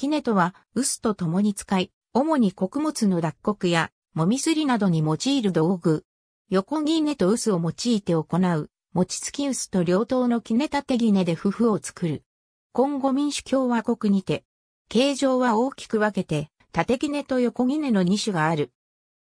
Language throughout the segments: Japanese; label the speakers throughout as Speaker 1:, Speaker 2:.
Speaker 1: キネとは、臼と共に使い、主に穀物の脱穀や、もみすりなどに用いる道具。横木稲と臼を用いて行う、餅つき臼と両刀の木ネ立て木根で夫婦を作る。今後民主共和国にて、形状は大きく分けて、縦木根と横木根の2種がある。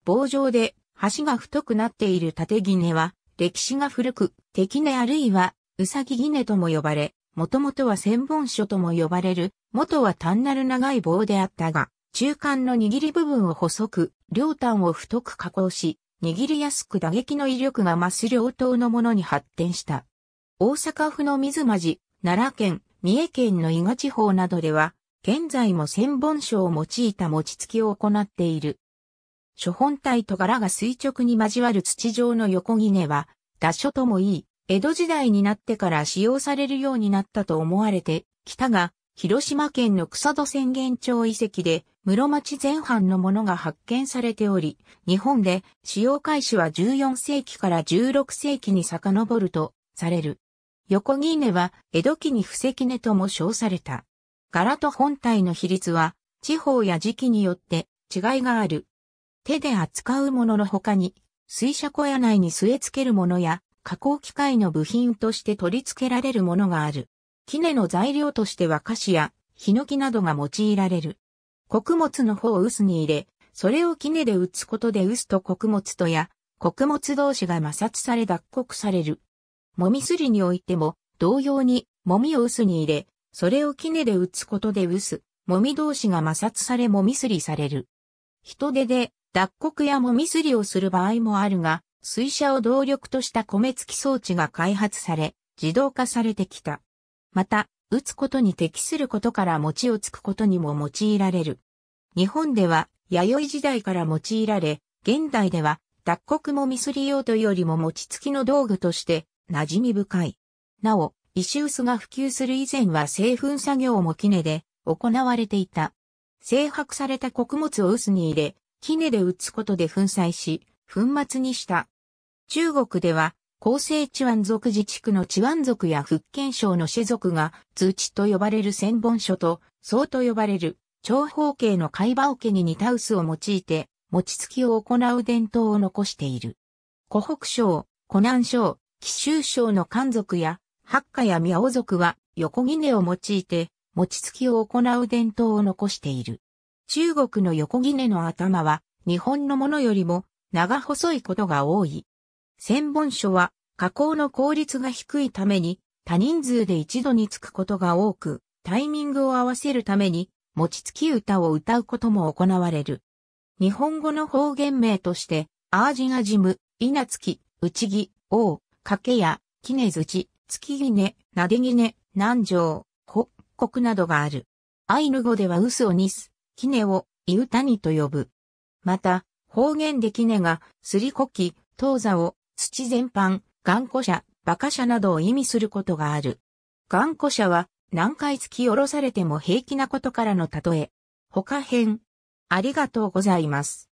Speaker 1: 棒状で、橋が太くなっている縦木根は、歴史が古く、敵根あるいは、うさぎ木根とも呼ばれ、もともとは千本書とも呼ばれる、元は単なる長い棒であったが、中間の握り部分を細く、両端を太く加工し、握りやすく打撃の威力が増す両刀のものに発展した。大阪府の水間寺、奈良県、三重県の伊賀地方などでは、現在も千本書を用いた餅つきを行っている。諸本体と柄が垂直に交わる土状の横木根は、打書ともいい、江戸時代になってから使用されるようになったと思われて北が、広島県の草戸宣言町遺跡で室町前半のものが発見されており、日本で使用開始は14世紀から16世紀に遡るとされる。横木根は江戸期に布石根とも称された。柄と本体の比率は地方や時期によって違いがある。手で扱うものの他に、水車小屋内に据え付けるものや、加工機械の部品として取り付けられるものがある。絹の材料としては菓子や、ヒノキなどが用いられる。穀物の方を臼に入れ、それを絹で打つことで臼と穀物とや、穀物同士が摩擦され脱穀される。もみすりにおいても、同様に、もみを臼に入れ、それを絹で打つことで臼、もみ同士が摩擦されもみすりされる。人手で、脱穀やもみすりをする場合もあるが、水車を動力とした米付き装置が開発され、自動化されてきた。また、打つことに適することから餅をつくことにも用いられる。日本では、弥生時代から用いられ、現代では、脱穀もミスリ用途よりも餅つきの道具として、馴染み深い。なお、石臼が普及する以前は製粉作業も杵で行われていた。製白された穀物を臼に入れ、杵で打つことで粉砕し、粉末にした。中国では、厚生チワン族自治区のチワン族や福建省の氏族が、通知と呼ばれる千本書と、僧と呼ばれる、長方形の貝羽桶に似た薄を用いて、餅つきを行う伝統を残している。湖北省、湖南省、貴州省の漢族や、八家や宮尾族は、横杵を用いて、餅つきを行う伝統を残している。中国の横杵の頭は、日本のものよりも長細いことが多い。千本書は、加工の効率が低いために、多人数で一度につくことが多く、タイミングを合わせるために、餅つき歌を歌うことも行われる。日本語の方言名として、アージガジム、イナ稲月、内木、王、かけや、きねづち、月ぎね、なでぎね、南城、コクなどがある。アイヌ語ではウスをニス、きねを、イウタニと呼ぶ。また、方言できねが、すりこき、当座を、土全般、頑固者、馬鹿者などを意味することがある。頑固者は、何回突き下ろされても平気なことからの例え。他編。ありがとうございます。